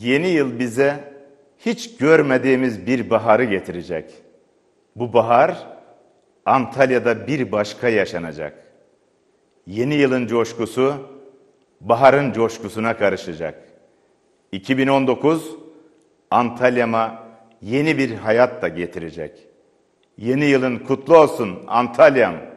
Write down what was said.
yeni yıl bize hiç görmediğimiz bir baharı getirecek. Bu bahar Antalya'da bir başka yaşanacak. Yeni yılın coşkusu baharın coşkusuna karışacak. 2019 Antalya'ma yeni bir hayat da getirecek. Yeni yılın kutlu olsun Antalya'm.